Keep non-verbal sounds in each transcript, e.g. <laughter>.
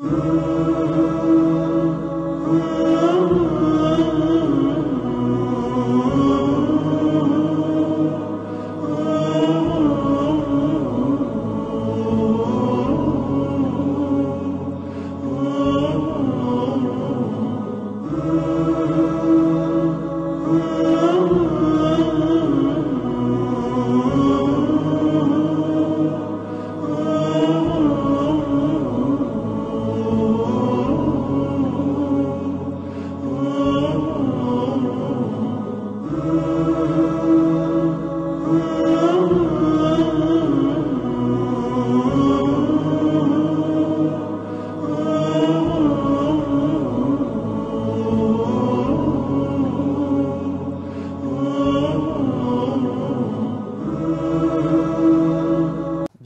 Ooh, ooh.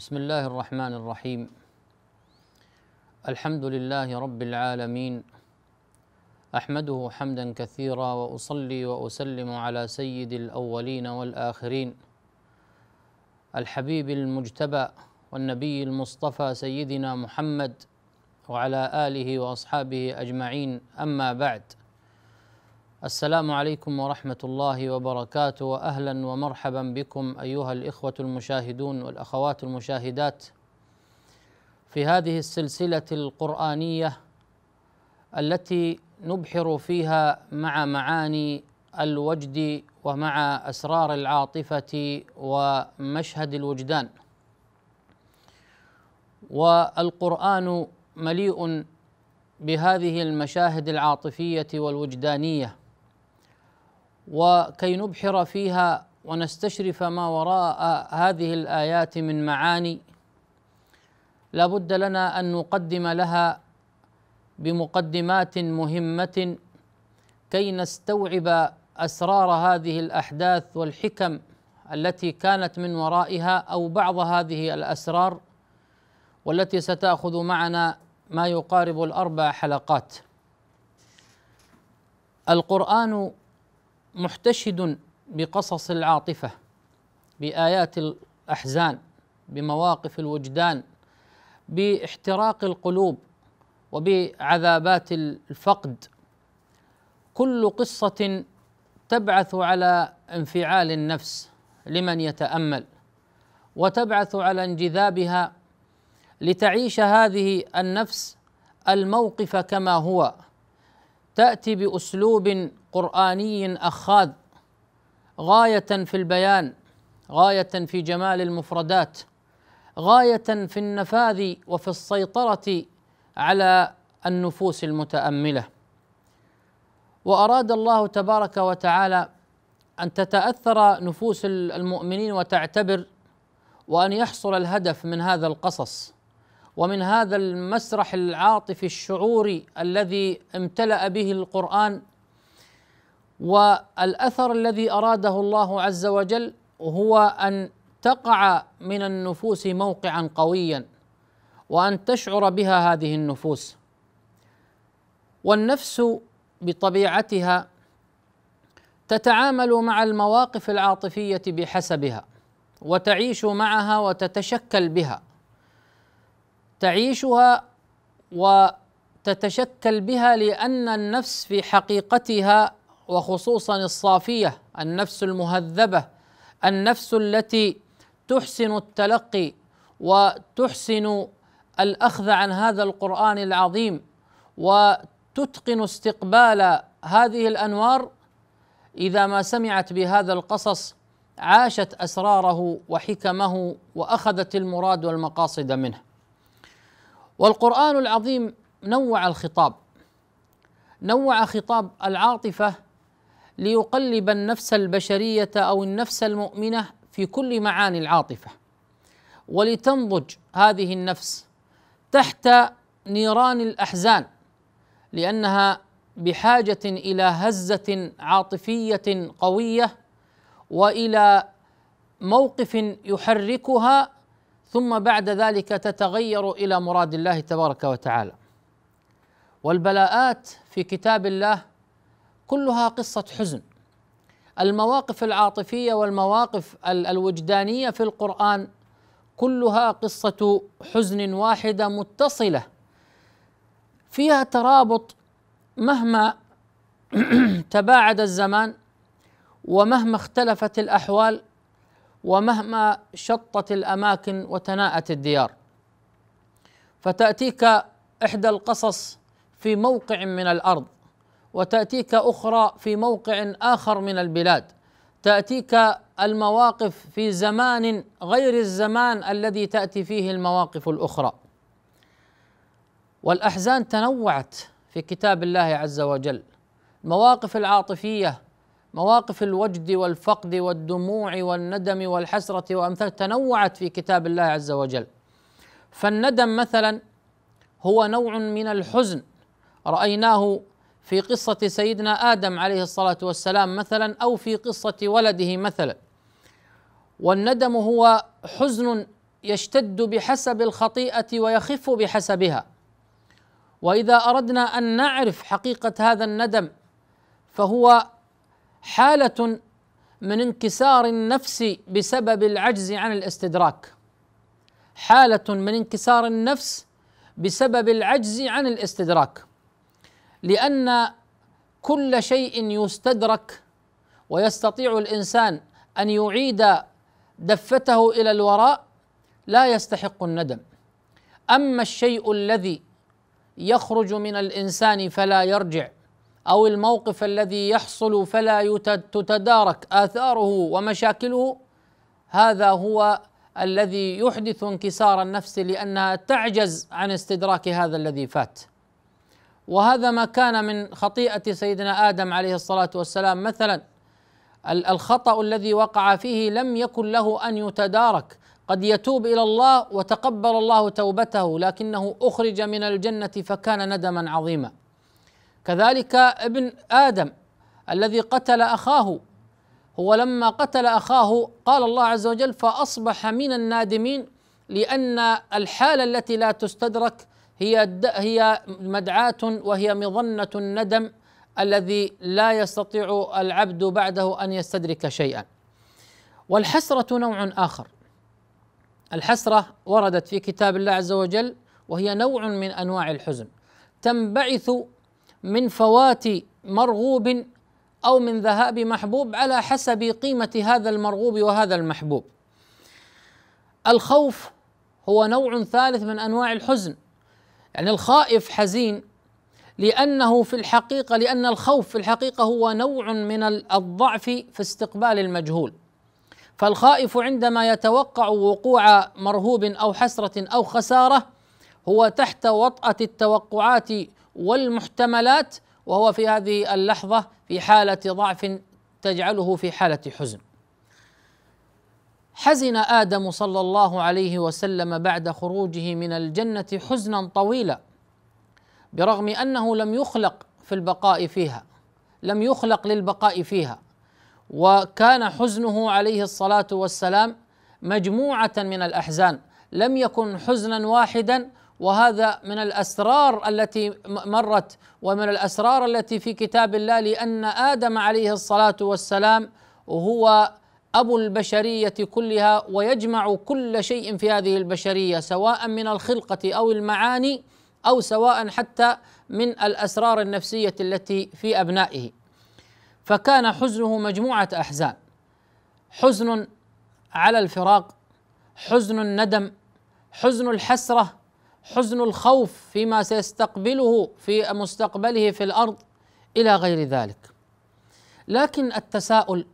بسم الله الرحمن الرحيم الحمد لله رب العالمين احمده حمدا كثيرا واصلي واسلم على سيد الاولين والاخرين الحبيب المجتبى والنبي المصطفى سيدنا محمد وعلى اله واصحابه اجمعين اما بعد السلام عليكم ورحمة الله وبركاته وأهلا ومرحبا بكم أيها الإخوة المشاهدون والأخوات المشاهدات في هذه السلسلة القرآنية التي نبحر فيها مع معاني الوجد ومع أسرار العاطفة ومشهد الوجدان والقرآن مليء بهذه المشاهد العاطفية والوجدانية وكي نبحر فيها ونستشرف ما وراء هذه الايات من معاني لا بد لنا ان نقدم لها بمقدمات مهمه كي نستوعب اسرار هذه الاحداث والحكم التي كانت من ورائها او بعض هذه الاسرار والتي ستاخذ معنا ما يقارب الاربع حلقات القران محتشد بقصص العاطفه بايات الاحزان بمواقف الوجدان باحتراق القلوب وبعذابات الفقد كل قصه تبعث على انفعال النفس لمن يتامل وتبعث على انجذابها لتعيش هذه النفس الموقف كما هو تاتي باسلوب قراني اخاذ غايه في البيان غايه في جمال المفردات غايه في النفاذ وفي السيطره على النفوس المتامله واراد الله تبارك وتعالى ان تتاثر نفوس المؤمنين وتعتبر وان يحصل الهدف من هذا القصص ومن هذا المسرح العاطفي الشعوري الذي امتلا به القران والاثر الذي اراده الله عز وجل هو ان تقع من النفوس موقعا قويا وان تشعر بها هذه النفوس والنفس بطبيعتها تتعامل مع المواقف العاطفيه بحسبها وتعيش معها وتتشكل بها تعيشها وتتشكل بها لان النفس في حقيقتها وخصوصا الصافيه النفس المهذبه النفس التي تحسن التلقي وتحسن الاخذ عن هذا القران العظيم وتتقن استقبال هذه الانوار اذا ما سمعت بهذا القصص عاشت اسراره وحكمه واخذت المراد والمقاصد منه والقران العظيم نوع الخطاب نوع خطاب العاطفه ليقلب النفس البشريه او النفس المؤمنه في كل معاني العاطفه ولتنضج هذه النفس تحت نيران الاحزان لانها بحاجه الى هزه عاطفيه قويه والى موقف يحركها ثم بعد ذلك تتغير الى مراد الله تبارك وتعالى والبلاءات في كتاب الله كلها قصه حزن المواقف العاطفيه والمواقف الوجدانيه في القران كلها قصه حزن واحده متصله فيها ترابط مهما <clears throat> تباعد الزمان ومهما اختلفت الاحوال ومهما شطت الاماكن وتناءت الديار فتاتيك احدى القصص في موقع من الارض وتاتيك اخرى في موقع اخر من البلاد تاتيك المواقف في زمان غير الزمان الذي تاتي فيه المواقف الاخرى والاحزان تنوعت في كتاب الله عز وجل المواقف العاطفيه مواقف الوجد والفقد والدموع والندم والحسره وامثال تنوعت في كتاب الله عز وجل فالندم مثلا هو نوع من الحزن رايناه في قصة سيدنا آدم عليه الصلاة والسلام مثلا أو في قصة ولده مثلا والندم هو حزن يشتد بحسب الخطيئة ويخف بحسبها وإذا أردنا أن نعرف حقيقة هذا الندم فهو حالة من انكسار النفس بسبب العجز عن الاستدراك حالة من انكسار النفس بسبب العجز عن الاستدراك لان كل شيء يستدرك ويستطيع الانسان ان يعيد دفته الى الوراء لا يستحق الندم اما الشيء الذي يخرج من الانسان فلا يرجع او الموقف الذي يحصل فلا تتدارك اثاره ومشاكله هذا هو الذي يحدث انكسار النفس لانها تعجز عن استدراك هذا الذي فات وهذا ما كان من خطيئه سيدنا ادم عليه الصلاه والسلام مثلا الخطا الذي وقع فيه لم يكن له ان يتدارك قد يتوب الى الله وتقبل الله توبته لكنه اخرج من الجنه فكان ندما عظيما كذلك ابن ادم الذي قتل اخاه هو لما قتل اخاه قال الله عز وجل فاصبح من النادمين لان الحاله التي لا تستدرك هي هي مدعاة وهي مظنة الندم الذي لا يستطيع العبد بعده ان يستدرك شيئا. والحسرة نوع آخر. الحسرة وردت في كتاب الله عز وجل وهي نوع من انواع الحزن تنبعث من فوات مرغوب او من ذهاب محبوب على حسب قيمه هذا المرغوب وهذا المحبوب الخوف هو نوع ثالث من انواع الحزن يعني الخائف حزين لأنه في الحقيقة لأن الخوف في الحقيقة هو نوع من الضعف في استقبال المجهول فالخائف عندما يتوقع وقوع مرهوب أو حسرة أو خسارة هو تحت وطأة التوقعات والمحتملات وهو في هذه اللحظة في حالة ضعف تجعله في حالة حزن حزن ادم صلى الله عليه وسلم بعد خروجه من الجنه حزنا طويلا برغم انه لم يخلق في البقاء فيها لم يخلق للبقاء فيها وكان حزنه عليه الصلاه والسلام مجموعه من الاحزان لم يكن حزنا واحدا وهذا من الاسرار التي مرت ومن الاسرار التي في كتاب الله لان ادم عليه الصلاه والسلام هو ابو البشريه كلها ويجمع كل شيء في هذه البشريه سواء من الخلقه او المعاني او سواء حتى من الاسرار النفسيه التي في ابنائه فكان حزنه مجموعه احزان حزن على الفراق حزن الندم حزن الحسره حزن الخوف فيما سيستقبله في مستقبله في الارض الى غير ذلك لكن التساؤل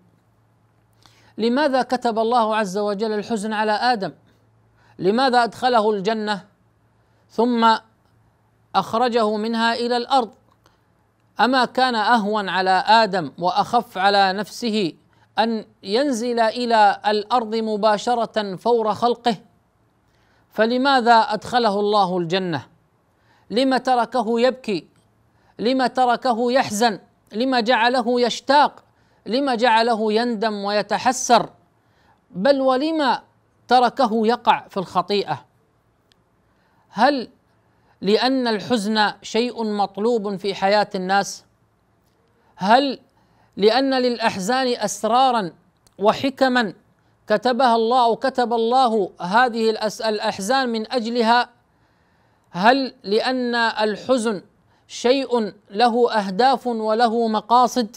لماذا كتب الله عز وجل الحزن على ادم لماذا ادخله الجنه ثم اخرجه منها الى الارض اما كان اهون على ادم واخف على نفسه ان ينزل الى الارض مباشره فور خلقه فلماذا ادخله الله الجنه لم تركه يبكي لم تركه يحزن لم جعله يشتاق لما جعله يندم ويتحسر بل ولما تركه يقع في الخطيئه هل لان الحزن شيء مطلوب في حياه الناس هل لان للاحزان اسرارا وحكما كتبها الله كتب الله هذه الاحزان من اجلها هل لان الحزن شيء له اهداف وله مقاصد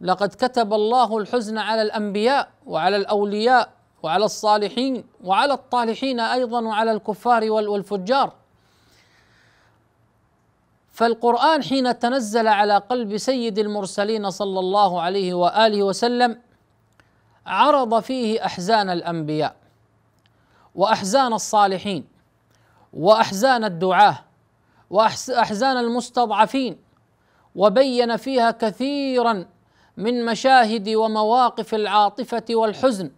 لقد كتب الله الحزن على الانبياء وعلى الاولياء وعلى الصالحين وعلى الطالحين ايضا وعلى الكفار والفجار فالقران حين تنزل على قلب سيد المرسلين صلى الله عليه واله وسلم عرض فيه احزان الانبياء واحزان الصالحين واحزان الدعاه واحزان المستضعفين وبين فيها كثيرا من مشاهد ومواقف العاطفه والحزن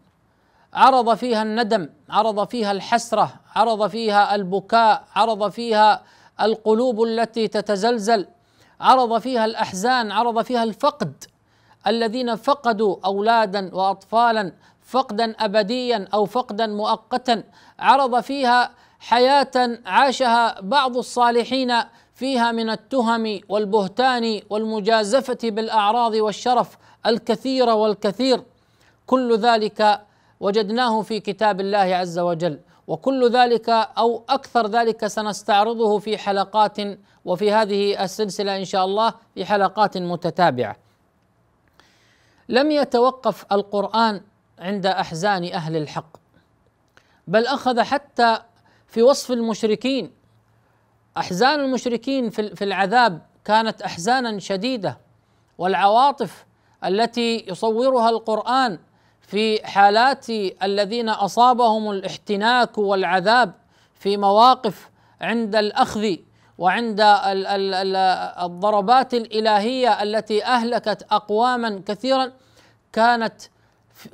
عرض فيها الندم عرض فيها الحسره عرض فيها البكاء عرض فيها القلوب التي تتزلزل عرض فيها الاحزان عرض فيها الفقد الذين فقدوا اولادا واطفالا فقدا ابديا او فقدا مؤقتا عرض فيها حياه عاشها بعض الصالحين فيها من التهم والبهتان والمجازفه بالاعراض والشرف الكثيره والكثير كل ذلك وجدناه في كتاب الله عز وجل وكل ذلك او اكثر ذلك سنستعرضه في حلقات وفي هذه السلسله ان شاء الله في حلقات متتابعه. لم يتوقف القران عند احزان اهل الحق بل اخذ حتى في وصف المشركين احزان المشركين في العذاب كانت احزانا شديده والعواطف التي يصورها القران في حالات الذين اصابهم الاحتناك والعذاب في مواقف عند الاخذ وعند الضربات الالهيه التي اهلكت اقواما كثيرا كانت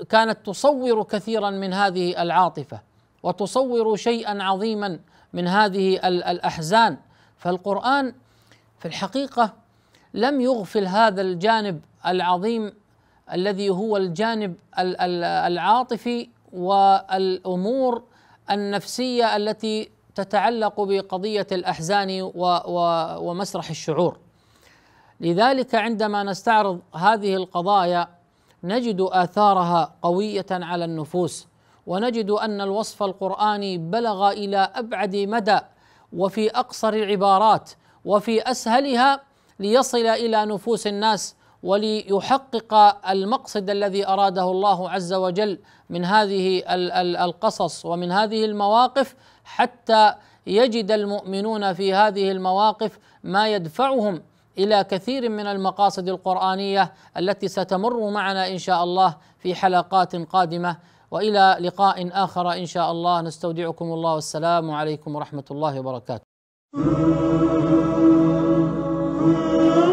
كانت تصور كثيرا من هذه العاطفه وتصور شيئا عظيما من هذه الاحزان فالقران في الحقيقه لم يغفل هذا الجانب العظيم الذي هو الجانب العاطفي والامور النفسيه التي تتعلق بقضيه الاحزان ومسرح الشعور لذلك عندما نستعرض هذه القضايا نجد اثارها قويه على النفوس ونجد ان الوصف القراني بلغ الى ابعد مدى وفي اقصر العبارات وفي اسهلها ليصل الى نفوس الناس وليحقق المقصد الذي اراده الله عز وجل من هذه القصص ومن هذه المواقف حتى يجد المؤمنون في هذه المواقف ما يدفعهم الى كثير من المقاصد القرانيه التي ستمر معنا ان شاء الله في حلقات قادمه والى لقاء اخر ان شاء الله نستودعكم الله والسلام عليكم ورحمه الله وبركاته.